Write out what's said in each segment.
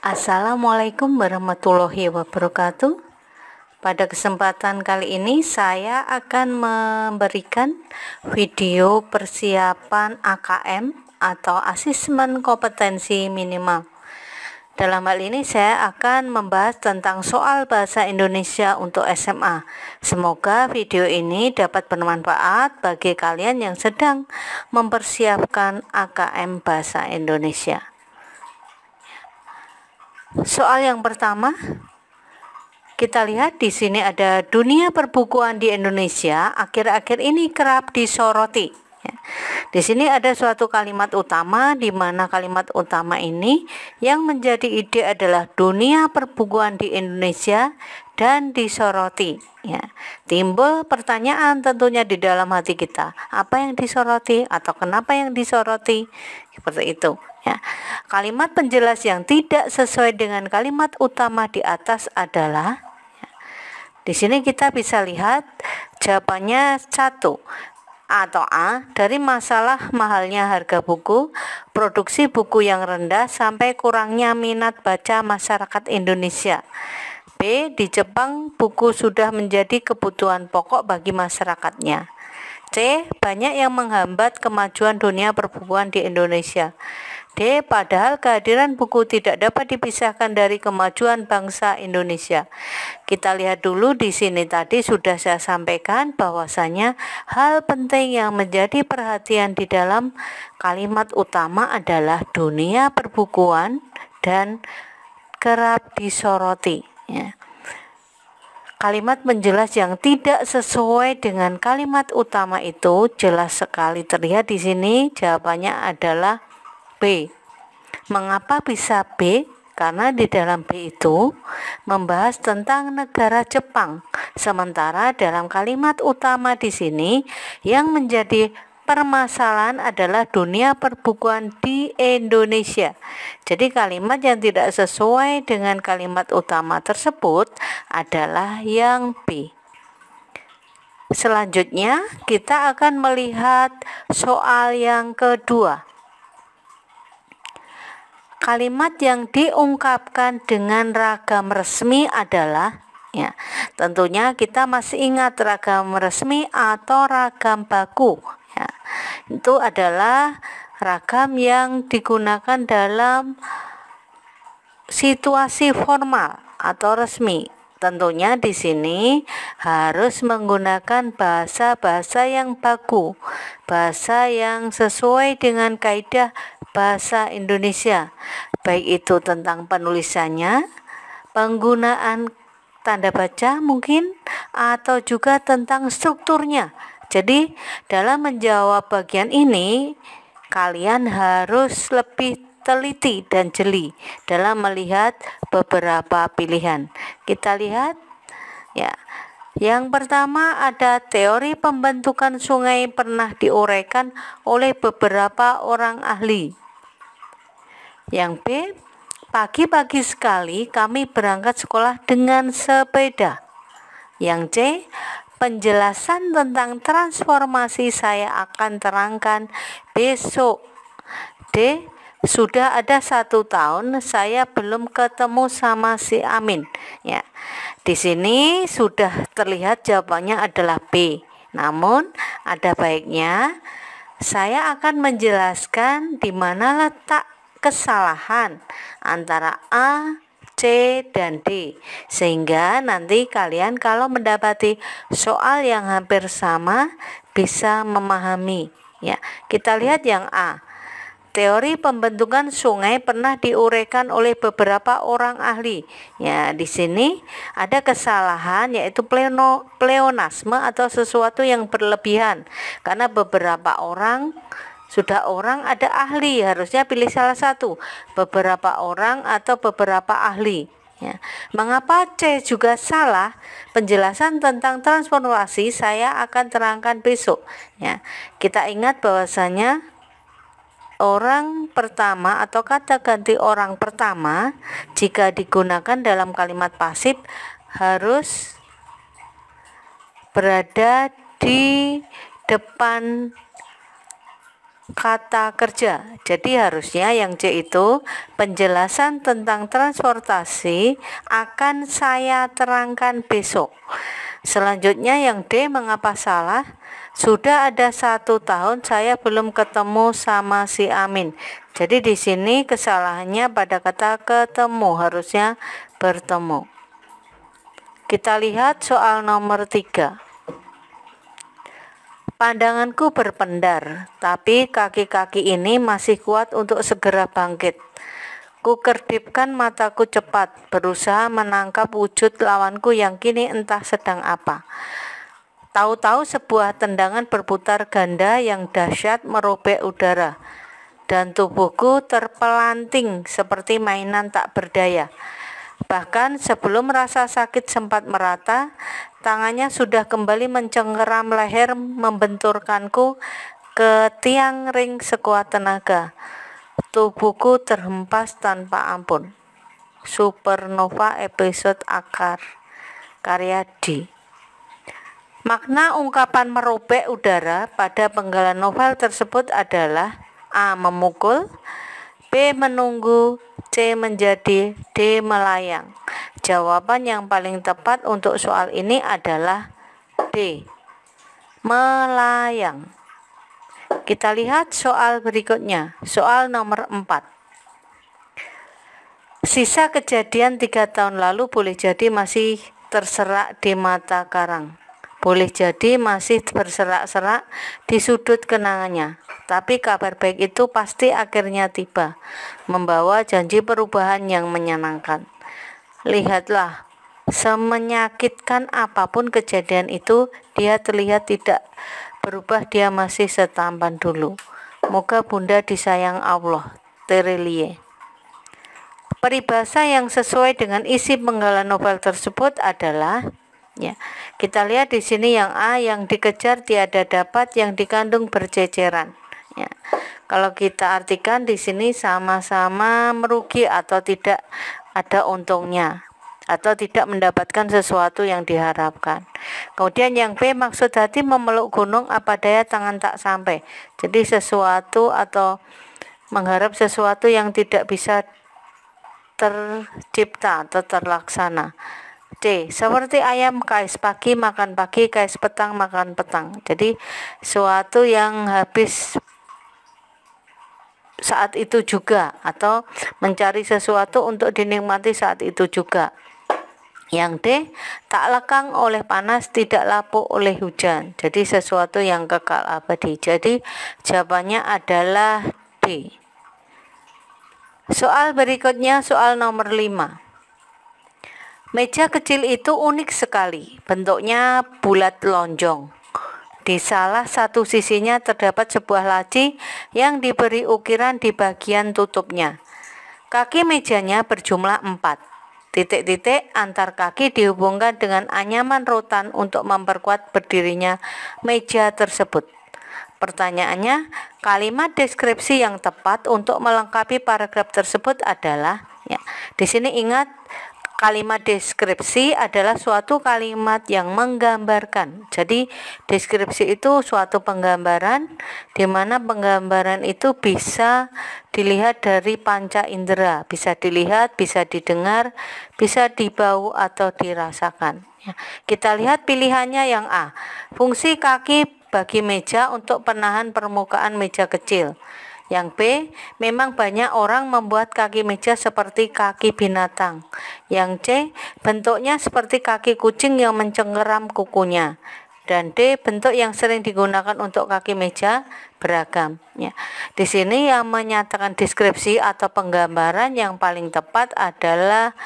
Assalamualaikum warahmatullahi wabarakatuh. Pada kesempatan kali ini saya akan memberikan video persiapan AKM atau asesmen kompetensi minimal. Dalam hal ini saya akan membahas tentang soal bahasa Indonesia untuk SMA. Semoga video ini dapat bermanfaat bagi kalian yang sedang mempersiapkan AKM bahasa Indonesia. Soal yang pertama, kita lihat di sini ada dunia perbukuan di Indonesia akhir-akhir ini kerap disoroti. Ya. Di sini ada suatu kalimat utama di mana kalimat utama ini yang menjadi ide adalah dunia perbukuan di Indonesia dan disoroti. Ya. Timbul pertanyaan tentunya di dalam hati kita, apa yang disoroti atau kenapa yang disoroti? Seperti itu. Ya. Kalimat penjelas yang tidak sesuai dengan kalimat utama di atas adalah ya. di sini kita bisa lihat jawabannya satu atau A dari masalah mahalnya harga buku, produksi buku yang rendah sampai kurangnya minat baca masyarakat Indonesia. B. Di Jepang, buku sudah menjadi kebutuhan pokok bagi masyarakatnya. C. Banyak yang menghambat kemajuan dunia perbukuan di Indonesia. Padahal kehadiran buku tidak dapat dipisahkan dari kemajuan bangsa Indonesia. Kita lihat dulu di sini tadi sudah saya sampaikan bahwasanya hal penting yang menjadi perhatian di dalam kalimat utama adalah dunia perbukuan dan kerap disoroti. Ya kalimat menjelas yang tidak sesuai dengan kalimat utama itu jelas sekali terlihat di sini jawabannya adalah B. Mengapa bisa B? Karena di dalam B itu membahas tentang negara Jepang. Sementara dalam kalimat utama di sini yang menjadi permasalahan adalah dunia perbukuan di Indonesia. Jadi kalimat yang tidak sesuai dengan kalimat utama tersebut adalah yang B. Selanjutnya kita akan melihat soal yang kedua kalimat yang diungkapkan dengan ragam resmi adalah ya tentunya kita masih ingat ragam resmi atau ragam baku ya itu adalah ragam yang digunakan dalam situasi formal atau resmi Tentunya di sini harus menggunakan bahasa-bahasa yang baku, bahasa yang sesuai dengan kaidah bahasa Indonesia, baik itu tentang penulisannya, penggunaan tanda baca mungkin atau juga tentang strukturnya. Jadi, dalam menjawab bagian ini kalian harus lebih teliti dan jeli dalam melihat beberapa pilihan. Kita lihat ya. Yang pertama ada teori pembentukan sungai pernah diuraikan oleh beberapa orang ahli. Yang B, pagi-pagi sekali kami berangkat sekolah dengan sepeda. Yang C, penjelasan tentang transformasi saya akan terangkan besok. D, sudah ada satu tahun saya belum ketemu sama si Amin ya di sini sudah terlihat jawabannya adalah B namun ada baiknya saya akan menjelaskan di mana letak kesalahan antara A C dan D sehingga nanti kalian kalau mendapati soal yang hampir sama bisa memahami ya kita lihat yang A Teori pembentukan sungai pernah diuraikan oleh beberapa orang ahli. Ya, di sini ada kesalahan yaitu pleno, pleonasme atau sesuatu yang berlebihan karena beberapa orang sudah orang ada ahli harusnya pilih salah satu beberapa orang atau beberapa ahli Ya. Mengapa C juga salah? Penjelasan tentang transformasi saya akan terangkan besok. Ya. Kita ingat bahwasanya orang pertama atau kata ganti orang pertama jika digunakan dalam kalimat pasif harus berada di depan kata kerja. Jadi harusnya yang C itu penjelasan tentang transportasi akan saya terangkan besok. Selanjutnya yang D mengapa salah? Sudah ada satu tahun saya belum ketemu sama si Amin. Jadi di sini kesalahannya pada kata ketemu harusnya bertemu. Kita lihat soal nomor tiga Pandanganku berpendar, tapi kaki-kaki ini masih kuat untuk segera bangkit. Kukerdipkan mataku cepat, berusaha menangkap wujud lawanku yang kini entah sedang apa. Tahu-tahu sebuah tendangan berputar ganda yang dahsyat merobek udara, dan tubuhku terpelanting seperti mainan tak berdaya. Bahkan sebelum rasa sakit sempat merata, tangannya sudah kembali mencengkeram leher membenturkanku ke tiang ring sekuat tenaga. Tubuhku terhempas tanpa ampun. Supernova episode akar karya D. Makna ungkapan merobek udara pada penggalan novel tersebut adalah A. Memukul B. Menunggu C. Menjadi D. Melayang Jawaban yang paling tepat untuk soal ini adalah D. Melayang kita lihat soal berikutnya, soal nomor 4. Sisa kejadian tiga tahun lalu boleh jadi masih terserak di mata karang. Boleh jadi masih berserak-serak di sudut kenangannya. Tapi kabar baik itu pasti akhirnya tiba, membawa janji perubahan yang menyenangkan. Lihatlah, semenyakitkan apapun kejadian itu, dia terlihat tidak berubah dia masih setampan dulu. Moga bunda disayang Allah. Terelie. Peribahasa yang sesuai dengan isi penggalan novel tersebut adalah ya. Kita lihat di sini yang A yang dikejar tiada dapat yang dikandung berceceran. Ya. Kalau kita artikan di sini sama-sama merugi atau tidak ada untungnya atau tidak mendapatkan sesuatu yang diharapkan. Kemudian yang B maksud hati memeluk gunung apa daya tangan tak sampai. Jadi sesuatu atau mengharap sesuatu yang tidak bisa tercipta atau terlaksana. C. Seperti ayam kais pagi makan pagi, kais petang makan petang. Jadi suatu yang habis saat itu juga atau mencari sesuatu untuk dinikmati saat itu juga. Yang D, tak lekang oleh panas, tidak lapuk oleh hujan. Jadi sesuatu yang kekal abadi. Jadi jawabannya adalah D. Soal berikutnya, soal nomor 5. Meja kecil itu unik sekali. Bentuknya bulat lonjong. Di salah satu sisinya terdapat sebuah laci yang diberi ukiran di bagian tutupnya. Kaki mejanya berjumlah 4 Titik-titik antar kaki dihubungkan dengan anyaman rotan untuk memperkuat berdirinya meja tersebut. Pertanyaannya, kalimat deskripsi yang tepat untuk melengkapi paragraf tersebut adalah ya. Di sini ingat kalimat deskripsi adalah suatu kalimat yang menggambarkan. Jadi deskripsi itu suatu penggambaran di mana penggambaran itu bisa dilihat dari panca indera, bisa dilihat, bisa didengar, bisa dibau atau dirasakan. Ya, kita lihat pilihannya yang A. Fungsi kaki bagi meja untuk penahan permukaan meja kecil. Yang B, memang banyak orang membuat kaki meja seperti kaki binatang. Yang C, bentuknya seperti kaki kucing yang mencengkeram kukunya. Dan D, bentuk yang sering digunakan untuk kaki meja beragam. Ya. Di sini yang menyatakan deskripsi atau penggambaran yang paling tepat adalah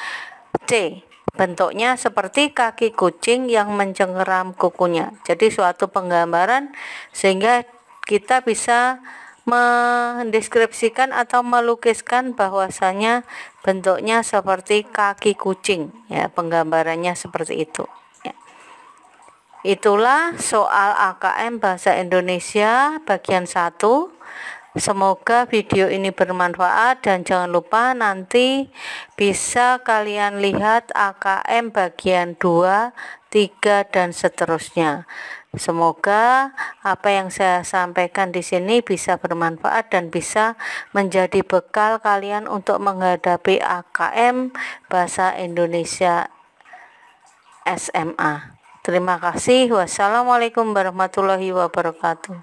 C, Bentuknya seperti kaki kucing yang mencengkeram kukunya. Jadi suatu penggambaran sehingga kita bisa mendeskripsikan atau melukiskan bahwasanya bentuknya seperti kaki kucing ya penggambarannya seperti itu ya. itulah soal AKM bahasa Indonesia bagian 1 Semoga video ini bermanfaat dan jangan lupa nanti bisa kalian lihat AKM bagian 2, 3 dan seterusnya. Semoga apa yang saya sampaikan di sini bisa bermanfaat dan bisa menjadi bekal kalian untuk menghadapi AKM Bahasa Indonesia SMA. Terima kasih. Wassalamualaikum warahmatullahi wabarakatuh.